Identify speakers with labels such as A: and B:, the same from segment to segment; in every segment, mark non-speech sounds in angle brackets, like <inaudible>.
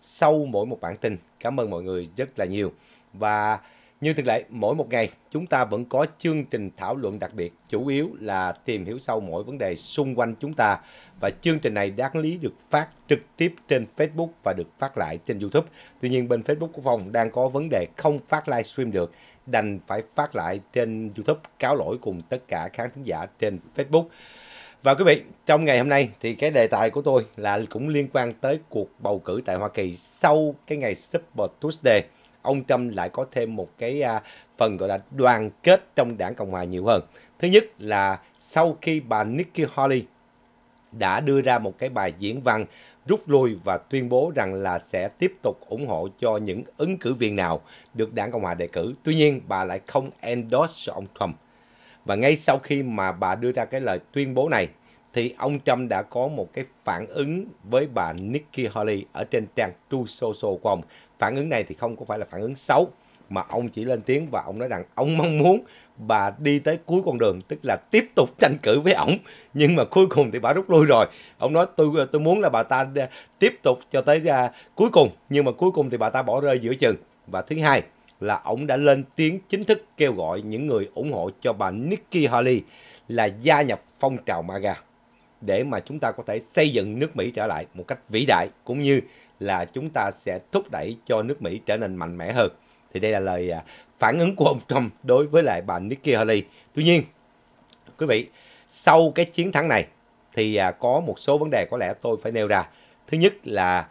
A: sau mỗi một bản tin. Cảm ơn mọi người rất là nhiều. Và như thường lệ, mỗi một ngày chúng ta vẫn có chương trình thảo luận đặc biệt, chủ yếu là tìm hiểu sâu mỗi vấn đề xung quanh chúng ta. Và chương trình này đáng lý được phát trực tiếp trên Facebook và được phát lại trên YouTube. Tuy nhiên bên Facebook của Phong đang có vấn đề không phát livestream được, đành phải phát lại trên YouTube cáo lỗi cùng tất cả khán thính giả trên Facebook. Và quý vị, trong ngày hôm nay thì cái đề tài của tôi là cũng liên quan tới cuộc bầu cử tại Hoa Kỳ sau cái ngày Super Tuesday. Ông Trump lại có thêm một cái à, phần gọi là đoàn kết trong đảng Cộng Hòa nhiều hơn. Thứ nhất là sau khi bà Nikki Haley đã đưa ra một cái bài diễn văn rút lui và tuyên bố rằng là sẽ tiếp tục ủng hộ cho những ứng cử viên nào được đảng Cộng Hòa đề cử. Tuy nhiên, bà lại không endorse cho ông Trump và ngay sau khi mà bà đưa ra cái lời tuyên bố này thì ông Trump đã có một cái phản ứng với bà Nikki Haley ở trên trang True Social của ông. Phản ứng này thì không có phải là phản ứng xấu mà ông chỉ lên tiếng và ông nói rằng ông mong muốn bà đi tới cuối con đường tức là tiếp tục tranh cử với ông nhưng mà cuối cùng thì bà rút lui rồi ông nói tôi tôi muốn là bà ta tiếp tục cho tới uh, cuối cùng nhưng mà cuối cùng thì bà ta bỏ rơi giữa chừng và thứ hai là ông đã lên tiếng chính thức kêu gọi những người ủng hộ cho bà Nikki Haley là gia nhập phong trào MAGA để mà chúng ta có thể xây dựng nước Mỹ trở lại một cách vĩ đại cũng như là chúng ta sẽ thúc đẩy cho nước Mỹ trở nên mạnh mẽ hơn. Thì đây là lời à, phản ứng của ông Trump đối với lại bà Nikki Haley. Tuy nhiên, quý vị, sau cái chiến thắng này thì à, có một số vấn đề có lẽ tôi phải nêu ra. Thứ nhất là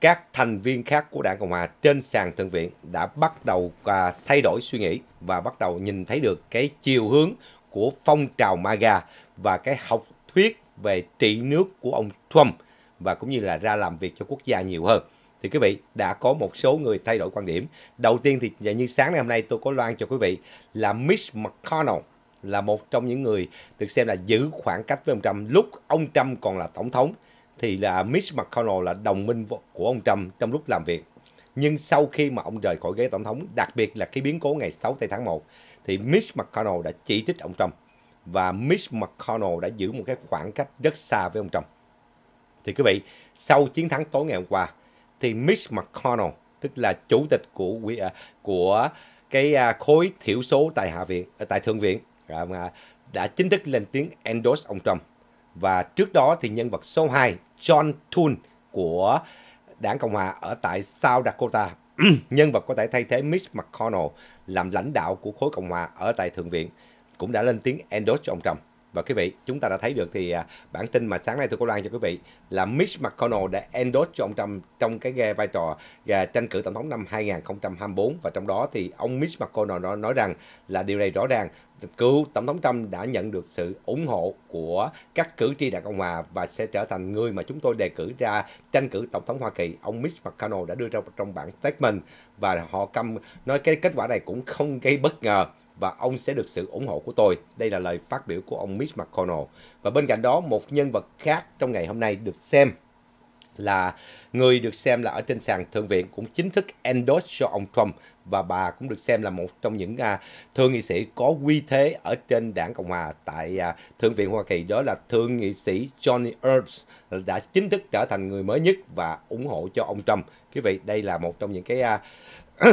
A: các thành viên khác của Đảng Cộng hòa trên sàn thượng viện đã bắt đầu à, thay đổi suy nghĩ và bắt đầu nhìn thấy được cái chiều hướng của phong trào MAGA và cái học thuyết về trị nước của ông Trump và cũng như là ra làm việc cho quốc gia nhiều hơn. Thì quý vị đã có một số người thay đổi quan điểm. Đầu tiên thì như sáng ngày hôm nay tôi có loan cho quý vị là Mitch McConnell là một trong những người được xem là giữ khoảng cách với ông Trump lúc ông Trump còn là tổng thống thì là Mitch McConnell là đồng minh của ông Trump trong lúc làm việc. Nhưng sau khi mà ông rời khỏi ghế tổng thống, đặc biệt là khi biến cố ngày 6 tháng 1, thì Mitch McConnell đã chỉ trích ông Trump và Mitch McConnell đã giữ một cái khoảng cách rất xa với ông Trump. Thì quý vị, sau chiến thắng tối ngày hôm qua, thì Mitch McConnell, tức là chủ tịch của à, của cái à, khối thiểu số tại hạ viện, tại thượng viện, à, đã chính thức lên tiếng endorse ông Trump và trước đó thì nhân vật số 2 John Thune của đảng Cộng Hòa ở tại South Dakota. <clears throat> nhân vật có thể thay thế Mitch McConnell làm lãnh đạo của khối Cộng Hòa ở tại Thượng viện cũng đã lên tiếng endorse cho ông Trump. Và quý vị, chúng ta đã thấy được thì à, bản tin mà sáng nay tôi có loan cho quý vị là Mitch McConnell đã endorse cho ông Trump trong cái ghe vai trò tranh cử tổng thống năm 2024 và trong đó thì ông Mitch McConnell nói rằng là điều này rõ ràng cựu tổng thống Trump đã nhận được sự ủng hộ của các cử tri đảng Cộng hòa và sẽ trở thành người mà chúng tôi đề cử ra tranh cử tổng thống Hoa Kỳ. Ông Mitch McConnell đã đưa ra trong bản statement và họ căm nói cái kết quả này cũng không gây bất ngờ và ông sẽ được sự ủng hộ của tôi. Đây là lời phát biểu của ông Mitch McConnell. Và bên cạnh đó, một nhân vật khác trong ngày hôm nay được xem là người được xem là ở trên sàn thượng viện cũng chính thức endorse cho ông Trump và bà cũng được xem là một trong những uh, thượng nghị sĩ có uy thế ở trên đảng Cộng hòa tại à, thượng viện Hoa Kỳ đó là thượng nghị sĩ Johnny Earps đã chính thức trở thành người mới nhất và ủng hộ cho ông Trump. Quý vị, đây là một trong những cái à, <clears throat>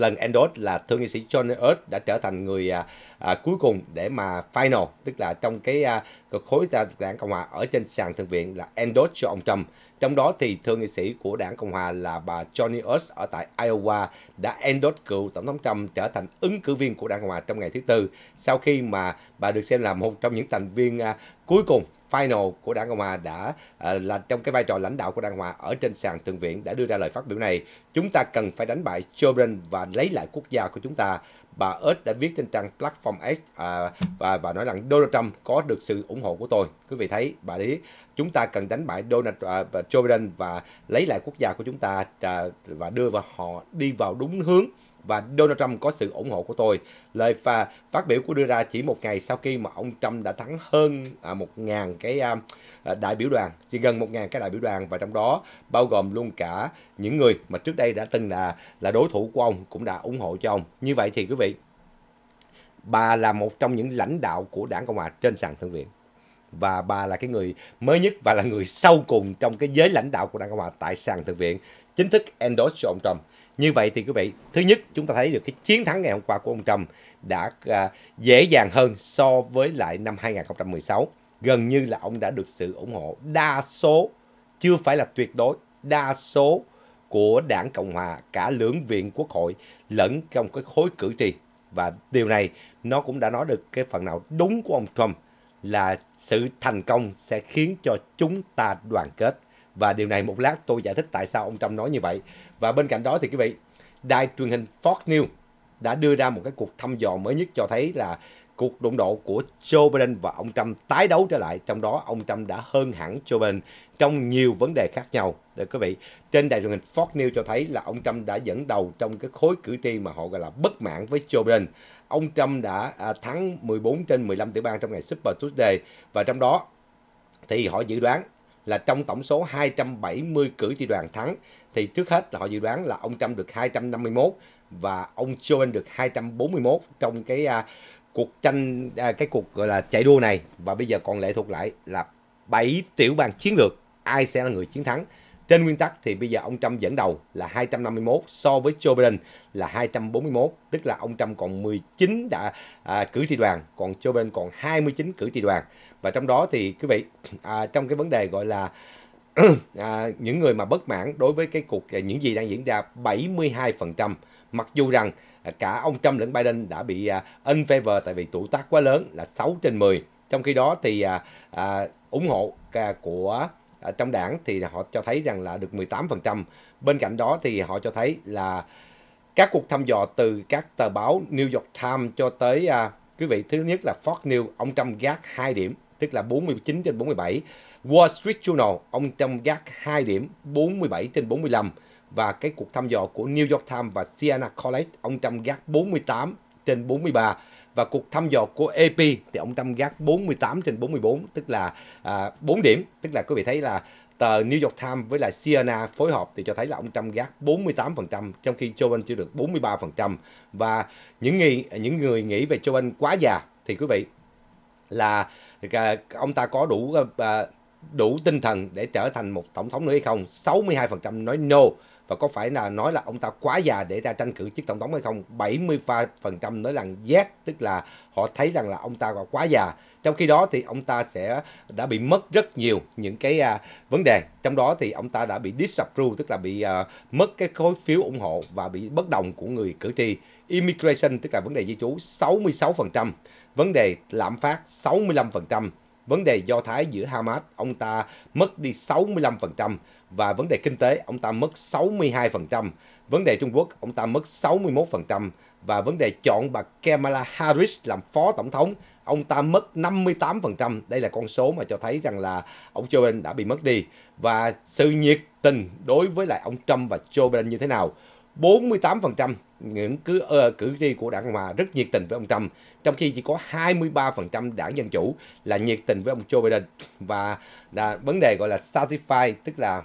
A: lần Endot là thượng nghị sĩ John Earth đã trở thành người à, à, cuối cùng để mà final tức là trong cái à, khối đảng Cộng hòa ở trên sàn thượng viện là Endot cho ông Trump trong đó thì thượng nghị sĩ của đảng Cộng hòa là bà Johnny Oz ở tại Iowa đã endorse cựu Tổng thống Trump trở thành ứng cử viên của đảng Cộng hòa trong ngày thứ Tư sau khi mà bà được xem là một trong những thành viên à, cuối cùng final của đảng Cộng hòa đã à, là trong cái vai trò lãnh đạo của đảng Cộng hòa ở trên sàn thượng viện đã đưa ra lời phát biểu này chúng ta cần phải đánh bại Joe Biden và lấy lại quốc gia của chúng ta bà ếch đã viết trên trang platform X à, và và nói rằng Donald Trump có được sự ủng hộ của tôi. Quý vị thấy bà ấy chúng ta cần đánh bại Donald à, Joe Biden và lấy lại quốc gia của chúng ta à, và đưa vào họ đi vào đúng hướng và Donald Trump có sự ủng hộ của tôi. Lời và phát biểu của đưa ra chỉ một ngày sau khi mà ông Trump đã thắng hơn 1.000 à, cái à, à, đại biểu đoàn, chỉ gần 1.000 cái đại biểu đoàn và trong đó bao gồm luôn cả những người mà trước đây đã từng là là đối thủ của ông cũng đã ủng hộ cho ông. Như vậy thì quý vị, bà là một trong những lãnh đạo của đảng Cộng hòa trên sàn thượng viện và bà là cái người mới nhất và là người sau cùng trong cái giới lãnh đạo của đảng Cộng hòa tại sàn thượng viện chính thức endorse cho ông Trump. Như vậy thì quý vị, thứ nhất chúng ta thấy được cái chiến thắng ngày hôm qua của ông Trump đã à, dễ dàng hơn so với lại năm 2016. Gần như là ông đã được sự ủng hộ đa số, chưa phải là tuyệt đối, đa số của đảng Cộng Hòa cả lưỡng viện quốc hội lẫn trong cái khối cử tri. Và điều này nó cũng đã nói được cái phần nào đúng của ông Trump là sự thành công sẽ khiến cho chúng ta đoàn kết và điều này một lát tôi giải thích tại sao ông Trump nói như vậy. Và bên cạnh đó thì quý vị, đài truyền hình Fox News đã đưa ra một cái cuộc thăm dò mới nhất cho thấy là cuộc đụng độ của Joe Biden và ông Trump tái đấu trở lại, trong đó ông Trump đã hơn hẳn Joe Biden trong nhiều vấn đề khác nhau. Để quý vị, trên đài truyền hình Fox News cho thấy là ông Trump đã dẫn đầu trong cái khối cử tri mà họ gọi là bất mãn với Joe Biden. Ông Trump đã à, thắng 14 trên 15 tiểu bang trong ngày Super Tuesday và trong đó thì họ dự đoán là trong tổng số 270 cử tri đoàn thắng thì trước hết là họ dự đoán là ông Trump được 251 và ông Joe được 241 trong cái à, cuộc tranh à, cái cuộc gọi là chạy đua này và bây giờ còn lệ thuộc lại là 7 tiểu bang chiến lược ai sẽ là người chiến thắng trên nguyên tắc thì bây giờ ông Trump dẫn đầu là 251 so với Joe Biden là 241, tức là ông Trump còn 19 đã à, cử tri đoàn, còn Joe Biden còn 29 cử tri đoàn. Và trong đó thì quý vị à, trong cái vấn đề gọi là <clears throat> à, những người mà bất mãn đối với cái cuộc à, những gì đang diễn ra 72%, mặc dù rằng à, cả ông Trump lẫn Biden đã bị à, in tại vì tuổi tác quá lớn là 6 trên 10. Trong khi đó thì à, à, ủng hộ à, của trong đảng thì họ cho thấy rằng là được 18%. Bên cạnh đó thì họ cho thấy là các cuộc thăm dò từ các tờ báo New York Times cho tới uh, quý vị thứ nhất là Fox News, ông Trump gác 2 điểm, tức là 49 trên 47. Wall Street Journal, ông Trump gác 2 điểm, 47 trên 45 và cái cuộc thăm dò của New York Times và Siena College, ông Trump gác 48 trên 43 và cuộc thăm dò của AP thì ông Trump gác 48 trên 44 tức là à, 4 điểm tức là quý vị thấy là tờ New York Times với lại CNN phối hợp thì cho thấy là ông Trump gác 48% trong khi Joe Biden chỉ được 43% và những người những người nghĩ về Joe Biden quá già thì quý vị là à, ông ta có đủ à, đủ tinh thần để trở thành một tổng thống nữa hay không? 62% nói no và có phải là nói là ông ta quá già để ra tranh cử chức tổng thống hay không 70% nói là yes tức là họ thấy rằng là ông ta quá già trong khi đó thì ông ta sẽ đã bị mất rất nhiều những cái à, vấn đề trong đó thì ông ta đã bị disapprove tức là bị à, mất cái khối phiếu ủng hộ và bị bất đồng của người cử tri immigration tức là vấn đề di trú 66% vấn đề lạm phát 65% vấn đề do thái giữa Hamas ông ta mất đi 65% và vấn đề kinh tế ông ta mất 62%, vấn đề Trung Quốc ông ta mất 61% và vấn đề chọn bà Kamala Harris làm phó tổng thống ông ta mất 58%. Đây là con số mà cho thấy rằng là ông Joe Biden đã bị mất đi và sự nhiệt tình đối với lại ông Trump và Joe Biden như thế nào. 48% những cử uh, ờ, cử tri của đảng Cộng hòa rất nhiệt tình với ông Trump, trong khi chỉ có 23% đảng dân chủ là nhiệt tình với ông Joe Biden và là vấn đề gọi là satisfy tức là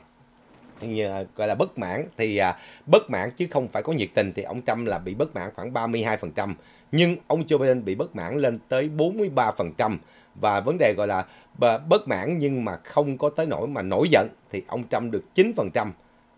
A: À, gọi là bất mãn thì à, bất mãn chứ không phải có nhiệt tình thì ông Trump là bị bất mãn khoảng 32% nhưng ông Joe Biden bị bất mãn lên tới 43% và vấn đề gọi là bất mãn nhưng mà không có tới nổi mà nổi giận thì ông Trump được 9%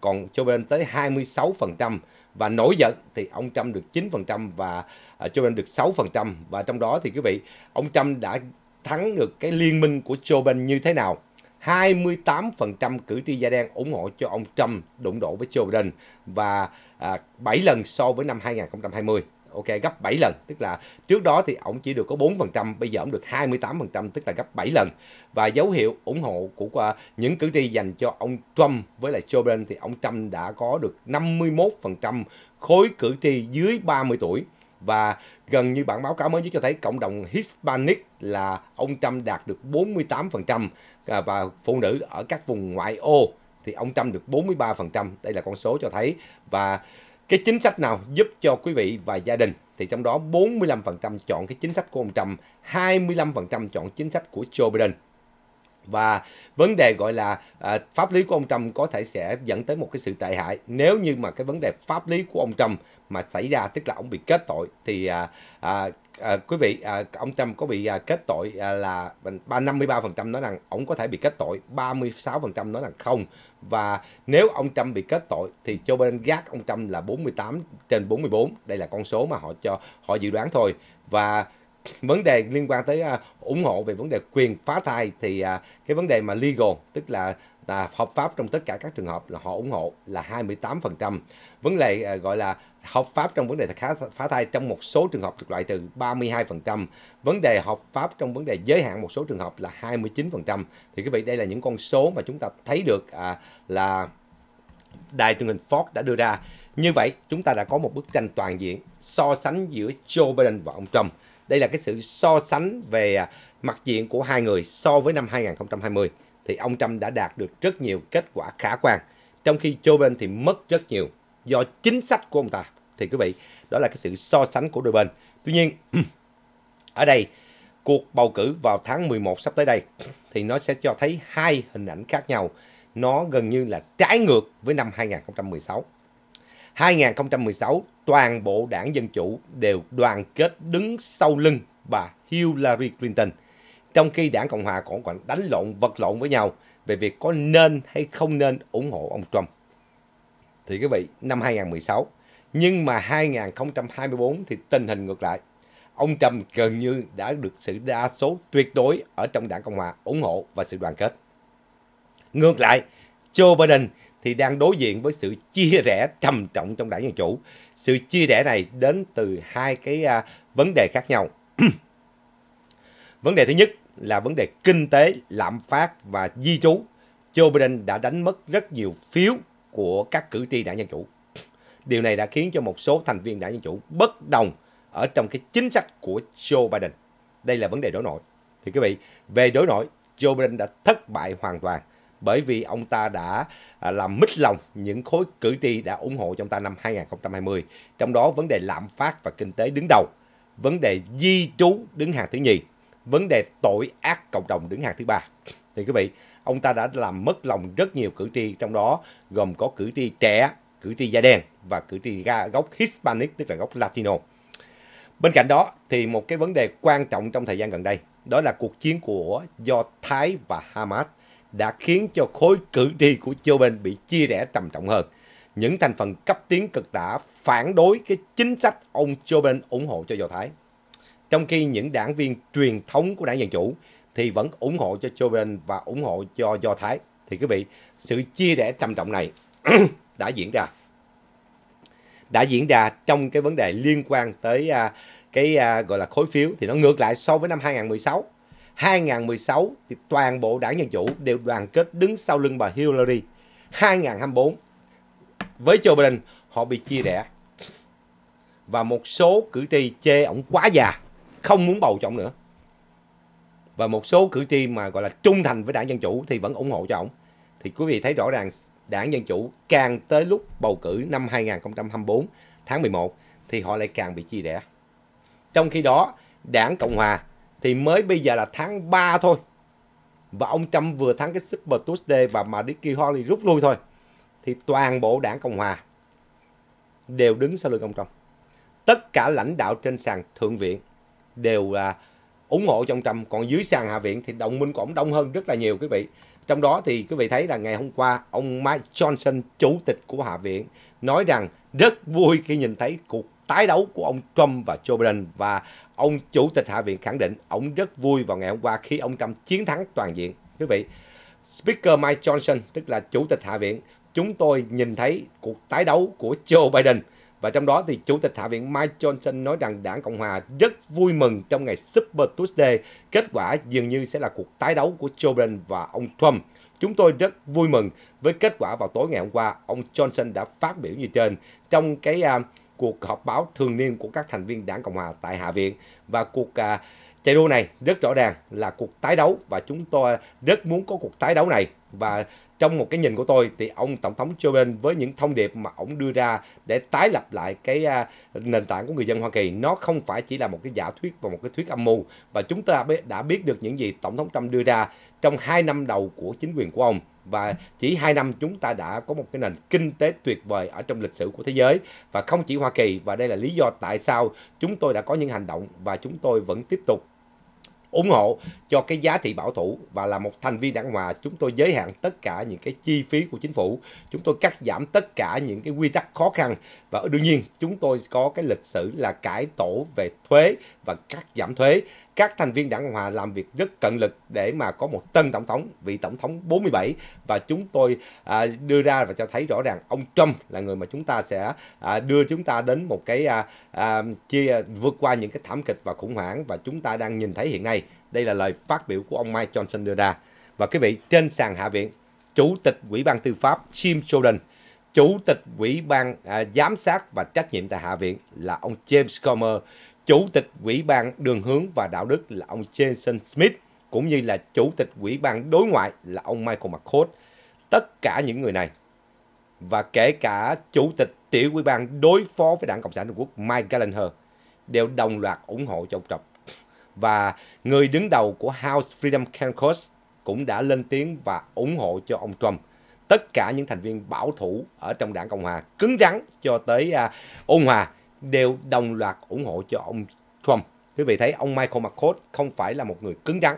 A: còn Joe Biden tới 26% và nổi giận thì ông Trump được 9% và à, Joe Biden được 6% và trong đó thì quý vị ông Trump đã thắng được cái liên minh của Joe Biden như thế nào 28% cử tri da đen ủng hộ cho ông Trump đụng độ với Joe Biden và à, 7 lần so với năm 2020 ok gấp 7 lần tức là trước đó thì ông chỉ được có 4% bây giờ ông được 28% tức là gấp 7 lần và dấu hiệu ủng hộ của à, những cử tri dành cho ông Trump với lại Joe Biden thì ông Trump đã có được 51% khối cử tri dưới 30 tuổi và gần như bản báo cáo mới nhất cho thấy cộng đồng Hispanic là ông Trump đạt được 48% à, và phụ nữ ở các vùng ngoại ô thì ông Trump được 43%. Đây là con số cho thấy và cái chính sách nào giúp cho quý vị và gia đình thì trong đó 45% chọn cái chính sách của ông Trump, 25% chọn chính sách của Joe Biden và vấn đề gọi là à, pháp lý của ông Trump có thể sẽ dẫn tới một cái sự tệ hại nếu như mà cái vấn đề pháp lý của ông Trump mà xảy ra tức là ông bị kết tội thì à, à, à, quý vị à, ông Trump có bị à, kết tội à, là 53% nói rằng ông có thể bị kết tội, 36% nói rằng không. Và nếu ông Trump bị kết tội thì Joe Biden gác ông Trump là 48 trên 44. Đây là con số mà họ cho họ dự đoán thôi. Và vấn đề liên quan tới à, ủng hộ về vấn đề quyền phá thai thì à, cái vấn đề mà legal tức là là hợp pháp trong tất cả các trường hợp là họ ủng hộ là 28%. Vấn đề à, gọi là hợp pháp trong vấn đề phá thai trong một số trường hợp được loại trừ 32%. Vấn đề hợp pháp trong vấn đề giới hạn một số trường hợp là 29%. Thì quý vị đây là những con số mà chúng ta thấy được à, là đài truyền hình Fox đã đưa ra. Như vậy, chúng ta đã có một bức tranh toàn diện so sánh giữa Joe Biden và ông Trump. Đây là cái sự so sánh về à, mặt diện của hai người so với năm 2020 thì ông Trump đã đạt được rất nhiều kết quả khả quan, trong khi Joe Biden thì mất rất nhiều do chính sách của ông ta. Thì quý vị, đó là cái sự so sánh của đôi bên. Tuy nhiên, <clears throat> ở đây cuộc bầu cử vào tháng 11 sắp tới đây thì nó sẽ cho thấy hai hình ảnh khác nhau. Nó gần như là trái ngược với năm 2016. 2016 toàn bộ đảng Dân Chủ đều đoàn kết đứng sau lưng bà Hillary Clinton. Trong khi đảng Cộng Hòa còn còn đánh lộn, vật lộn với nhau về việc có nên hay không nên ủng hộ ông Trump. Thì quý vị, năm 2016, nhưng mà 2024 thì tình hình ngược lại. Ông Trump gần như đã được sự đa số tuyệt đối ở trong đảng Cộng Hòa ủng hộ và sự đoàn kết. Ngược lại, Joe Biden thì đang đối diện với sự chia rẽ trầm trọng trong đảng Dân Chủ. Sự chia rẽ này đến từ hai cái à, vấn đề khác nhau. <clears throat> vấn đề thứ nhất là vấn đề kinh tế, lạm phát và di trú. Joe Biden đã đánh mất rất nhiều phiếu của các cử tri đảng Dân Chủ. <clears throat> Điều này đã khiến cho một số thành viên đảng Dân Chủ bất đồng ở trong cái chính sách của Joe Biden. Đây là vấn đề đối nội. Thì quý vị, về đối nội, Joe Biden đã thất bại hoàn toàn bởi vì ông ta đã à, làm mít lòng những khối cử tri đã ủng hộ trong ta năm 2020, trong đó vấn đề lạm phát và kinh tế đứng đầu, vấn đề di trú đứng hàng thứ nhì, vấn đề tội ác cộng đồng đứng hàng thứ ba. Thì quý vị, ông ta đã làm mất lòng rất nhiều cử tri trong đó gồm có cử tri trẻ, cử tri da đen và cử tri gốc Hispanic tức là gốc Latino. Bên cạnh đó thì một cái vấn đề quan trọng trong thời gian gần đây đó là cuộc chiến của do Thái và Hamas đã khiến cho khối cử tri của Joe Biden bị chia rẽ trầm trọng hơn. Những thành phần cấp tiến cực tả phản đối cái chính sách ông Joe Biden ủng hộ cho Do Thái. Trong khi những đảng viên truyền thống của đảng Dân Chủ thì vẫn ủng hộ cho Joe Biden và ủng hộ cho Do Thái. Thì quý vị, sự chia rẽ trầm trọng này <clears throat> đã diễn ra. Đã diễn ra trong cái vấn đề liên quan tới à, cái à, gọi là khối phiếu thì nó ngược lại so với năm 2016 2016 thì toàn bộ đảng Dân Chủ đều đoàn kết đứng sau lưng bà Hillary. 2024 với Joe Biden họ bị chia rẽ và một số cử tri chê ổng quá già không muốn bầu cho ổng nữa và một số cử tri mà gọi là trung thành với đảng dân chủ thì vẫn ủng hộ cho ổng thì quý vị thấy rõ ràng đảng dân chủ càng tới lúc bầu cử năm 2024 tháng 11 thì họ lại càng bị chia rẽ trong khi đó đảng cộng hòa thì mới bây giờ là tháng 3 thôi và ông Trump vừa thắng cái Super Tuesday và mà Dicky Hawley rút lui thôi thì toàn bộ đảng Cộng Hòa đều đứng sau lưng ông Trump. Tất cả lãnh đạo trên sàn Thượng viện đều là ủng hộ cho ông Trump. Còn dưới sàn Hạ viện thì đồng minh của ông đông hơn rất là nhiều quý vị. Trong đó thì quý vị thấy là ngày hôm qua ông Mike Johnson, chủ tịch của Hạ viện, nói rằng rất vui khi nhìn thấy cuộc tái đấu của ông Trump và Joe Biden và ông chủ tịch Hạ viện khẳng định ông rất vui vào ngày hôm qua khi ông Trump chiến thắng toàn diện. Quý vị, Speaker Mike Johnson, tức là chủ tịch Hạ viện, chúng tôi nhìn thấy cuộc tái đấu của Joe Biden. Và trong đó thì Chủ tịch Hạ viện Mike Johnson nói rằng đảng Cộng Hòa rất vui mừng trong ngày Super Tuesday. Kết quả dường như sẽ là cuộc tái đấu của Joe Biden và ông Trump. Chúng tôi rất vui mừng với kết quả vào tối ngày hôm qua. Ông Johnson đã phát biểu như trên trong cái uh, cuộc họp báo thường niên của các thành viên Đảng Cộng hòa tại Hạ viện và cuộc à, chạy đua này rất rõ ràng là cuộc tái đấu và chúng tôi rất muốn có cuộc tái đấu này và trong một cái nhìn của tôi thì ông tổng thống Joe Biden với những thông điệp mà ông đưa ra để tái lập lại cái à, nền tảng của người dân Hoa Kỳ nó không phải chỉ là một cái giả thuyết và một cái thuyết âm mưu và chúng ta đã biết được những gì tổng thống Trump đưa ra trong hai năm đầu của chính quyền của ông và chỉ 2 năm chúng ta đã có một cái nền kinh tế tuyệt vời ở trong lịch sử của thế giới và không chỉ Hoa Kỳ và đây là lý do tại sao chúng tôi đã có những hành động và chúng tôi vẫn tiếp tục ủng hộ cho cái giá trị bảo thủ và là một thành viên đảng hòa chúng tôi giới hạn tất cả những cái chi phí của chính phủ chúng tôi cắt giảm tất cả những cái quy tắc khó khăn và đương nhiên chúng tôi có cái lịch sử là cải tổ về thuế và cắt giảm thuế các thành viên đảng Cộng Hòa làm việc rất cận lực để mà có một tân tổng thống, vị tổng thống 47 và chúng tôi à, đưa ra và cho thấy rõ ràng ông Trump là người mà chúng ta sẽ à, đưa chúng ta đến một cái à, à, chia vượt qua những cái thảm kịch và khủng hoảng và chúng ta đang nhìn thấy hiện nay. Đây là lời phát biểu của ông Mike Johnson đưa ra. Và quý vị, trên sàn Hạ viện, Chủ tịch Ủy ban Tư pháp Jim Jordan Chủ tịch Ủy ban à, Giám sát và Trách nhiệm tại Hạ viện là ông James Comer Chủ tịch Ủy ban Đường hướng và Đạo đức là ông Jason Smith, cũng như là Chủ tịch Ủy ban Đối ngoại là ông Michael McCord. Tất cả những người này, và kể cả Chủ tịch Tiểu Ủy ban đối phó với Đảng Cộng sản Trung Quốc Mike Gallagher, đều đồng loạt ủng hộ cho ông Trump. Và người đứng đầu của House Freedom Caucus cũng đã lên tiếng và ủng hộ cho ông Trump tất cả những thành viên bảo thủ ở trong đảng Cộng Hòa cứng rắn cho tới uh, ôn hòa đều đồng loạt ủng hộ cho ông Trump. Quý vị thấy ông Michael McCord không phải là một người cứng rắn.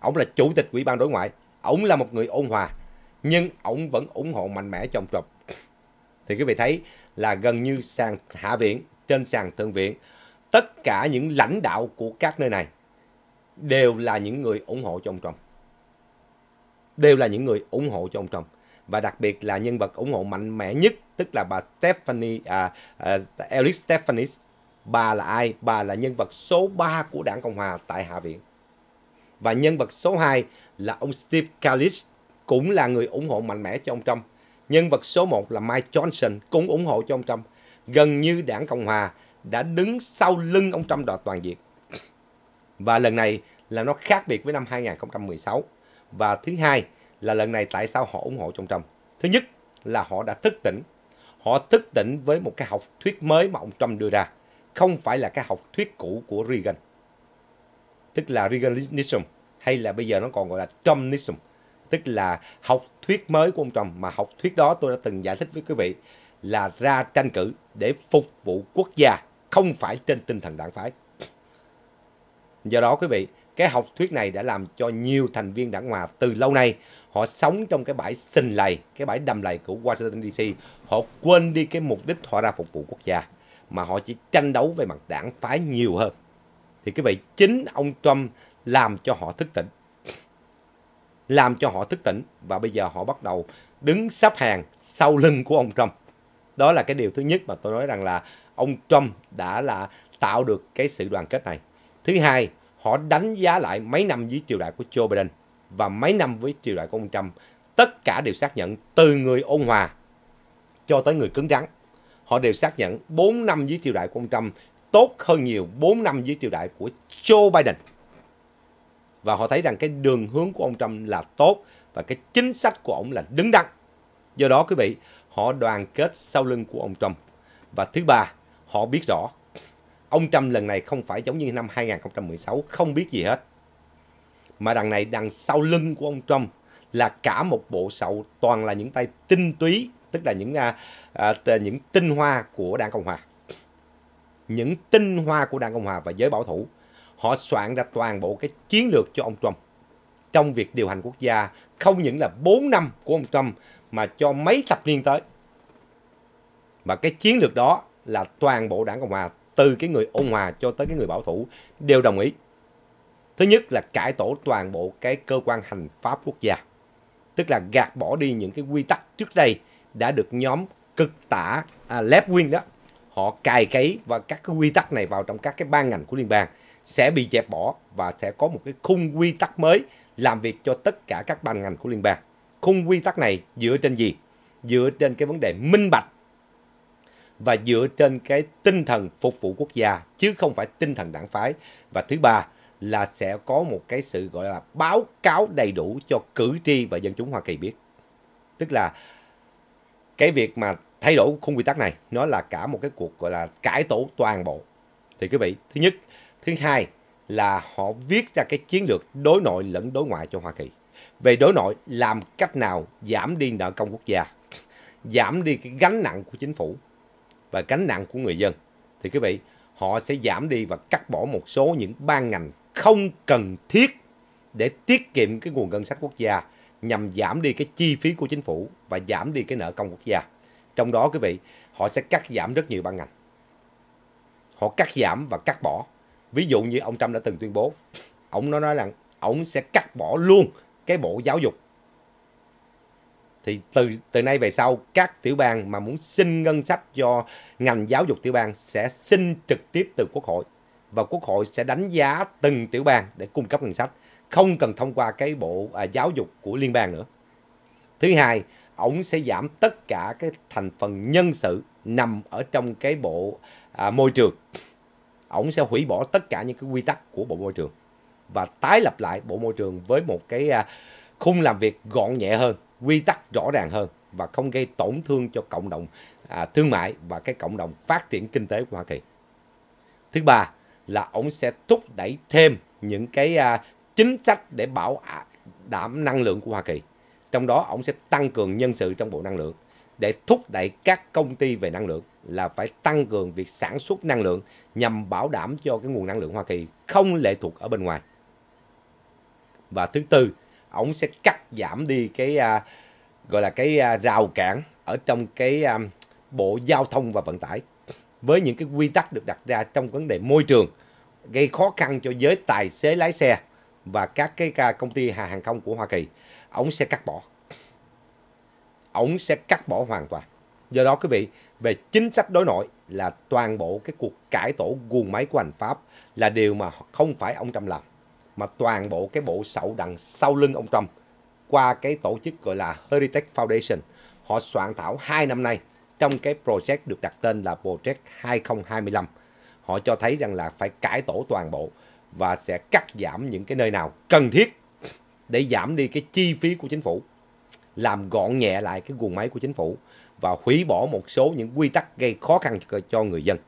A: Ông là chủ tịch Ủy ban đối ngoại, ông là một người ôn hòa, nhưng ông vẫn ủng hộ mạnh mẽ cho ông Trump. Thì quý vị thấy là gần như sàn hạ viện, trên sàn thượng viện, tất cả những lãnh đạo của các nơi này đều là những người ủng hộ cho ông Trump. Đều là những người ủng hộ cho ông Trump. Và đặc biệt là nhân vật ủng hộ mạnh mẽ nhất tức là bà Stephanie à, à Eric Stephanie bà là ai bà là nhân vật số 3 của đảng cộng hòa tại hạ viện và nhân vật số 2 là ông Steve Callis cũng là người ủng hộ mạnh mẽ cho ông Trump nhân vật số 1 là Mike Johnson cũng ủng hộ cho ông Trump gần như đảng cộng hòa đã đứng sau lưng ông Trump đoạt toàn diện <clears throat> và lần này là nó khác biệt với năm 2016 và thứ hai là lần này tại sao họ ủng hộ ông Trump thứ nhất là họ đã thức tỉnh Họ thức tỉnh với một cái học thuyết mới mà ông Trump đưa ra, không phải là cái học thuyết cũ của Reagan. Tức là Reaganism hay là bây giờ nó còn gọi là Trumpism, tức là học thuyết mới của ông Trump mà học thuyết đó tôi đã từng giải thích với quý vị là ra tranh cử để phục vụ quốc gia, không phải trên tinh thần đảng phái. Do đó quý vị, cái học thuyết này đã làm cho nhiều thành viên đảng hòa từ lâu nay họ sống trong cái bãi sinh lầy cái bãi đầm lầy của washington dc họ quên đi cái mục đích họ ra phục vụ quốc gia mà họ chỉ tranh đấu về mặt đảng phái nhiều hơn thì cái vậy chính ông trump làm cho họ thức tỉnh làm cho họ thức tỉnh và bây giờ họ bắt đầu đứng sắp hàng sau lưng của ông trump đó là cái điều thứ nhất mà tôi nói rằng là ông trump đã là tạo được cái sự đoàn kết này thứ hai họ đánh giá lại mấy năm dưới triều đại của Joe Biden và mấy năm với triều đại của ông Trump, tất cả đều xác nhận từ người ôn hòa cho tới người cứng rắn. Họ đều xác nhận 4 năm dưới triều đại của ông Trump tốt hơn nhiều 4 năm dưới triều đại của Joe Biden. Và họ thấy rằng cái đường hướng của ông Trump là tốt và cái chính sách của ông là đứng đắn. Do đó quý vị, họ đoàn kết sau lưng của ông Trump. Và thứ ba, họ biết rõ Ông Trump lần này không phải giống như năm 2016 không biết gì hết. Mà đằng này đằng sau lưng của ông Trump là cả một bộ sậu toàn là những tay tinh túy, tức là những à, à, những tinh hoa của Đảng Cộng hòa. Những tinh hoa của Đảng Cộng hòa và giới bảo thủ. Họ soạn ra toàn bộ cái chiến lược cho ông Trump trong việc điều hành quốc gia không những là 4 năm của ông Trump mà cho mấy thập niên tới. Và cái chiến lược đó là toàn bộ đảng Cộng Hòa từ cái người ôn hòa cho tới cái người bảo thủ đều đồng ý. Thứ nhất là cải tổ toàn bộ cái cơ quan hành pháp quốc gia. Tức là gạt bỏ đi những cái quy tắc trước đây đã được nhóm cực tả à, left wing đó. Họ cài cấy và các cái quy tắc này vào trong các cái ban ngành của liên bang sẽ bị dẹp bỏ và sẽ có một cái khung quy tắc mới làm việc cho tất cả các ban ngành của liên bang. Khung quy tắc này dựa trên gì? Dựa trên cái vấn đề minh bạch và dựa trên cái tinh thần phục vụ quốc gia chứ không phải tinh thần đảng phái. Và thứ ba là sẽ có một cái sự gọi là báo cáo đầy đủ cho cử tri và dân chúng Hoa Kỳ biết. Tức là cái việc mà thay đổi khung quy tắc này nó là cả một cái cuộc gọi là cải tổ toàn bộ. Thì quý vị, thứ nhất, thứ hai là họ viết ra cái chiến lược đối nội lẫn đối ngoại cho Hoa Kỳ. Về đối nội làm cách nào giảm đi nợ công quốc gia, giảm đi cái gánh nặng của chính phủ và gánh nặng của người dân. Thì quý vị, họ sẽ giảm đi và cắt bỏ một số những ban ngành không cần thiết để tiết kiệm cái nguồn ngân sách quốc gia nhằm giảm đi cái chi phí của chính phủ và giảm đi cái nợ công quốc gia. Trong đó quý vị, họ sẽ cắt giảm rất nhiều ban ngành. Họ cắt giảm và cắt bỏ. Ví dụ như ông Trump đã từng tuyên bố, ông nó nói rằng ông sẽ cắt bỏ luôn cái bộ giáo dục thì từ từ nay về sau các tiểu bang mà muốn xin ngân sách cho ngành giáo dục tiểu bang sẽ xin trực tiếp từ quốc hội và quốc hội sẽ đánh giá từng tiểu bang để cung cấp ngân sách không cần thông qua cái bộ à, giáo dục của liên bang nữa thứ hai ổng sẽ giảm tất cả cái thành phần nhân sự nằm ở trong cái bộ à, môi trường ổng sẽ hủy bỏ tất cả những cái quy tắc của bộ môi trường và tái lập lại bộ môi trường với một cái à, khung làm việc gọn nhẹ hơn quy tắc rõ ràng hơn và không gây tổn thương cho cộng đồng à, thương mại và cái cộng đồng phát triển kinh tế của Hoa Kỳ. Thứ ba là ông sẽ thúc đẩy thêm những cái à, chính sách để bảo à, đảm năng lượng của Hoa Kỳ. Trong đó ông sẽ tăng cường nhân sự trong Bộ Năng lượng để thúc đẩy các công ty về năng lượng là phải tăng cường việc sản xuất năng lượng nhằm bảo đảm cho cái nguồn năng lượng Hoa Kỳ không lệ thuộc ở bên ngoài. Và thứ tư ổng sẽ cắt giảm đi cái à, gọi là cái à, rào cản ở trong cái à, bộ giao thông và vận tải với những cái quy tắc được đặt ra trong vấn đề môi trường gây khó khăn cho giới tài xế lái xe và các cái à, công ty hàng không của Hoa Kỳ ổng sẽ cắt bỏ ổng sẽ cắt bỏ hoàn toàn do đó quý vị về chính sách đối nội là toàn bộ cái cuộc cải tổ guồng máy của hành Pháp là điều mà không phải ông Trump làm mà toàn bộ cái bộ sậu đằng sau lưng ông Trump qua cái tổ chức gọi là Heritage Foundation. Họ soạn thảo 2 năm nay trong cái project được đặt tên là Project 2025. Họ cho thấy rằng là phải cải tổ toàn bộ và sẽ cắt giảm những cái nơi nào cần thiết để giảm đi cái chi phí của chính phủ, làm gọn nhẹ lại cái guồng máy của chính phủ và hủy bỏ một số những quy tắc gây khó khăn cho, cho người dân.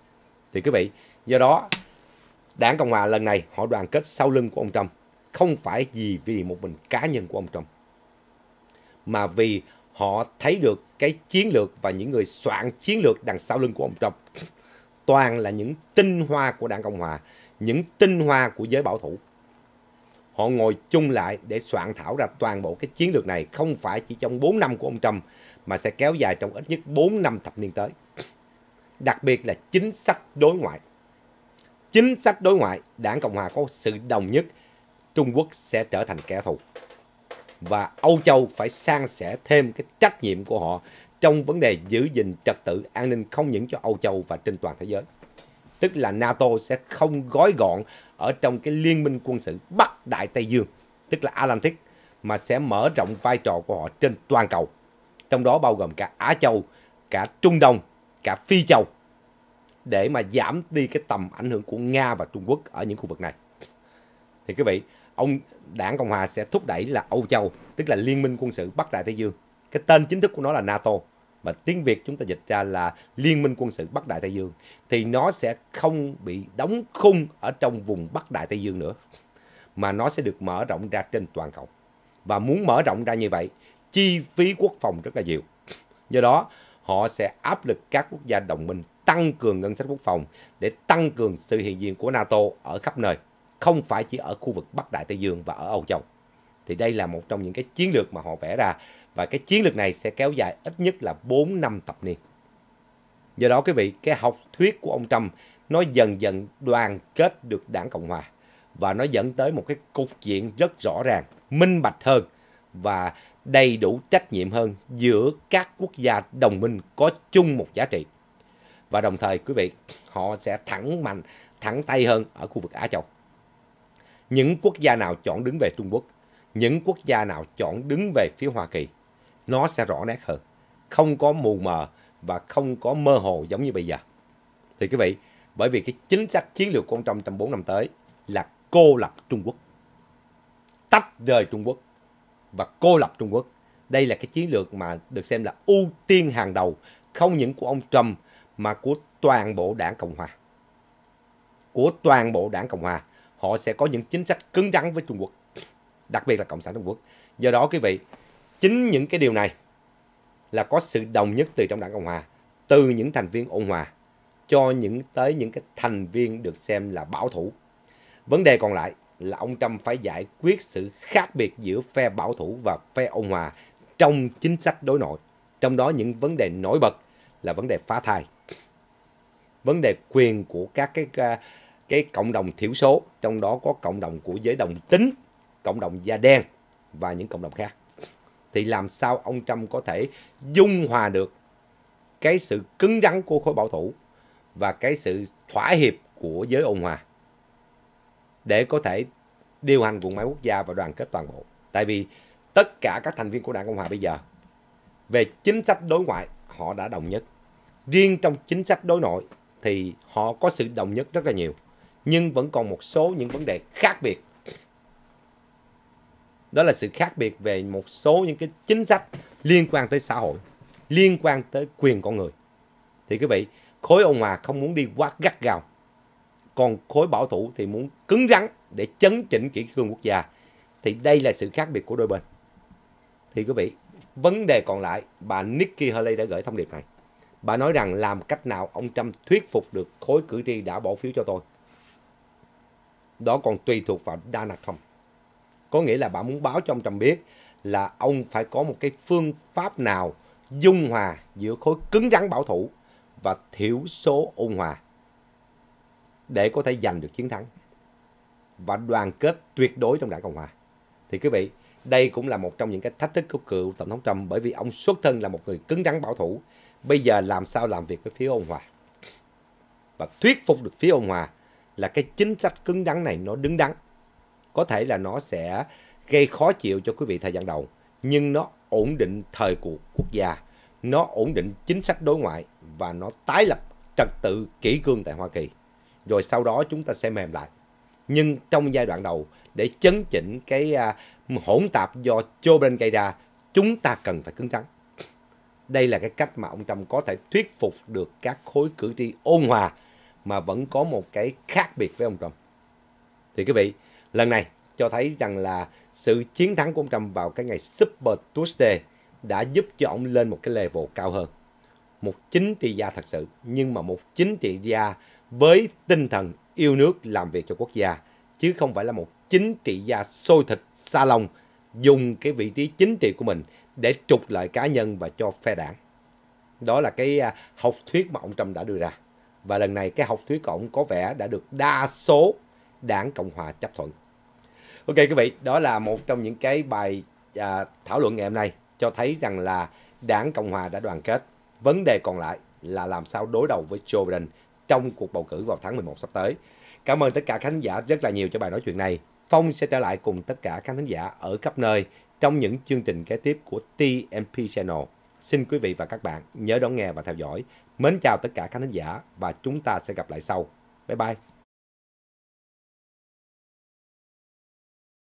A: Thì quý vị, do đó Đảng Cộng Hòa lần này họ đoàn kết sau lưng của ông Trump, không phải gì vì một mình cá nhân của ông Trump, mà vì họ thấy được cái chiến lược và những người soạn chiến lược đằng sau lưng của ông Trump <laughs> toàn là những tinh hoa của đảng Cộng Hòa, những tinh hoa của giới bảo thủ. Họ ngồi chung lại để soạn thảo ra toàn bộ cái chiến lược này không phải chỉ trong 4 năm của ông Trump mà sẽ kéo dài trong ít nhất 4 năm thập niên tới. Đặc biệt là chính sách đối ngoại chính sách đối ngoại, đảng Cộng hòa có sự đồng nhất, Trung Quốc sẽ trở thành kẻ thù. Và Âu Châu phải san sẻ thêm cái trách nhiệm của họ trong vấn đề giữ gìn trật tự an ninh không những cho Âu Châu và trên toàn thế giới. Tức là NATO sẽ không gói gọn ở trong cái liên minh quân sự Bắc Đại Tây Dương, tức là Atlantic, mà sẽ mở rộng vai trò của họ trên toàn cầu. Trong đó bao gồm cả Á Châu, cả Trung Đông, cả Phi Châu để mà giảm đi cái tầm ảnh hưởng của Nga và Trung Quốc ở những khu vực này. Thì quý vị, ông đảng Cộng Hòa sẽ thúc đẩy là Âu Châu, tức là Liên minh quân sự Bắc Đại Tây Dương. Cái tên chính thức của nó là NATO, mà tiếng Việt chúng ta dịch ra là Liên minh quân sự Bắc Đại Tây Dương, thì nó sẽ không bị đóng khung ở trong vùng Bắc Đại Tây Dương nữa, mà nó sẽ được mở rộng ra trên toàn cầu. Và muốn mở rộng ra như vậy, chi phí quốc phòng rất là nhiều. Do đó, họ sẽ áp lực các quốc gia đồng minh tăng cường ngân sách quốc phòng, để tăng cường sự hiện diện của NATO ở khắp nơi, không phải chỉ ở khu vực Bắc Đại Tây Dương và ở Âu Châu. Thì đây là một trong những cái chiến lược mà họ vẽ ra và cái chiến lược này sẽ kéo dài ít nhất là 4 năm thập niên. Do đó quý vị, cái học thuyết của ông Trump nó dần dần đoàn kết được đảng Cộng Hòa và nó dẫn tới một cái cục diện rất rõ ràng, minh bạch hơn và đầy đủ trách nhiệm hơn giữa các quốc gia đồng minh có chung một giá trị và đồng thời quý vị họ sẽ thẳng mạnh thẳng tay hơn ở khu vực Á Châu. Những quốc gia nào chọn đứng về Trung Quốc, những quốc gia nào chọn đứng về phía Hoa Kỳ, nó sẽ rõ nét hơn, không có mù mờ và không có mơ hồ giống như bây giờ. Thì quý vị, bởi vì cái chính sách chiến lược của ông Trump trong 4 năm tới là cô lập Trung Quốc, tách rời Trung Quốc và cô lập Trung Quốc. Đây là cái chiến lược mà được xem là ưu tiên hàng đầu không những của ông Trump mà của toàn bộ đảng Cộng Hòa. Của toàn bộ đảng Cộng Hòa, họ sẽ có những chính sách cứng rắn với Trung Quốc, đặc biệt là Cộng sản Trung Quốc. Do đó quý vị, chính những cái điều này là có sự đồng nhất từ trong đảng Cộng Hòa, từ những thành viên ôn hòa cho những tới những cái thành viên được xem là bảo thủ. Vấn đề còn lại là ông Trump phải giải quyết sự khác biệt giữa phe bảo thủ và phe ôn hòa trong chính sách đối nội. Trong đó những vấn đề nổi bật là vấn đề phá thai, vấn đề quyền của các cái à, cái cộng đồng thiểu số trong đó có cộng đồng của giới đồng tính cộng đồng da đen và những cộng đồng khác thì làm sao ông Trump có thể dung hòa được cái sự cứng rắn của khối bảo thủ và cái sự thỏa hiệp của giới ôn hòa để có thể điều hành vùng máy quốc gia và đoàn kết toàn bộ. Tại vì tất cả các thành viên của Đảng Cộng Hòa bây giờ về chính sách đối ngoại họ đã đồng nhất. Riêng trong chính sách đối nội thì họ có sự đồng nhất rất là nhiều. Nhưng vẫn còn một số những vấn đề khác biệt. Đó là sự khác biệt về một số những cái chính sách liên quan tới xã hội, liên quan tới quyền con người. Thì quý vị, khối ông Hòa không muốn đi quá gắt gào Còn khối bảo thủ thì muốn cứng rắn để chấn chỉnh kỷ cương quốc gia. Thì đây là sự khác biệt của đôi bên. Thì quý vị, vấn đề còn lại, bà Nikki Haley đã gửi thông điệp này. Bà nói rằng làm cách nào ông Trump thuyết phục được khối cử tri đã bỏ phiếu cho tôi. Đó còn tùy thuộc vào Donald Trump. Có nghĩa là bà muốn báo cho ông Trump biết là ông phải có một cái phương pháp nào dung hòa giữa khối cứng rắn bảo thủ và thiểu số ôn hòa để có thể giành được chiến thắng và đoàn kết tuyệt đối trong đảng Cộng Hòa. Thì quý vị, đây cũng là một trong những cái thách thức của cựu Tổng thống Trump bởi vì ông xuất thân là một người cứng rắn bảo thủ bây giờ làm sao làm việc với phía ông Hòa và thuyết phục được phía ông Hòa là cái chính sách cứng đắn này nó đứng đắn. Có thể là nó sẽ gây khó chịu cho quý vị thời gian đầu, nhưng nó ổn định thời cuộc quốc gia, nó ổn định chính sách đối ngoại và nó tái lập trật tự kỷ cương tại Hoa Kỳ. Rồi sau đó chúng ta sẽ mềm lại. Nhưng trong giai đoạn đầu, để chấn chỉnh cái à, hỗn tạp do Joe Biden gây ra, chúng ta cần phải cứng rắn. Đây là cái cách mà ông Trump có thể thuyết phục được các khối cử tri ôn hòa mà vẫn có một cái khác biệt với ông Trump. Thì quý vị, lần này cho thấy rằng là sự chiến thắng của ông Trump vào cái ngày Super Tuesday đã giúp cho ông lên một cái level cao hơn. Một chính trị gia thật sự, nhưng mà một chính trị gia với tinh thần yêu nước làm việc cho quốc gia, chứ không phải là một chính trị gia sôi thịt xa lòng dùng cái vị trí chính trị của mình để trục lợi cá nhân và cho phe đảng. Đó là cái à, học thuyết mà ông Trump đã đưa ra. Và lần này cái học thuyết của ông có vẻ đã được đa số đảng Cộng Hòa chấp thuận. Ok quý vị, đó là một trong những cái bài à, thảo luận ngày hôm nay cho thấy rằng là đảng Cộng Hòa đã đoàn kết. Vấn đề còn lại là làm sao đối đầu với Joe Biden trong cuộc bầu cử vào tháng 11 sắp tới. Cảm ơn tất cả khán giả rất là nhiều cho bài nói chuyện này. Phong sẽ trở lại cùng tất cả khán giả ở khắp nơi trong những chương trình kế tiếp của TMP Channel. Xin quý vị và các bạn nhớ đón nghe và theo dõi. Mến chào tất cả các khán giả và chúng ta sẽ gặp lại sau. Bye bye!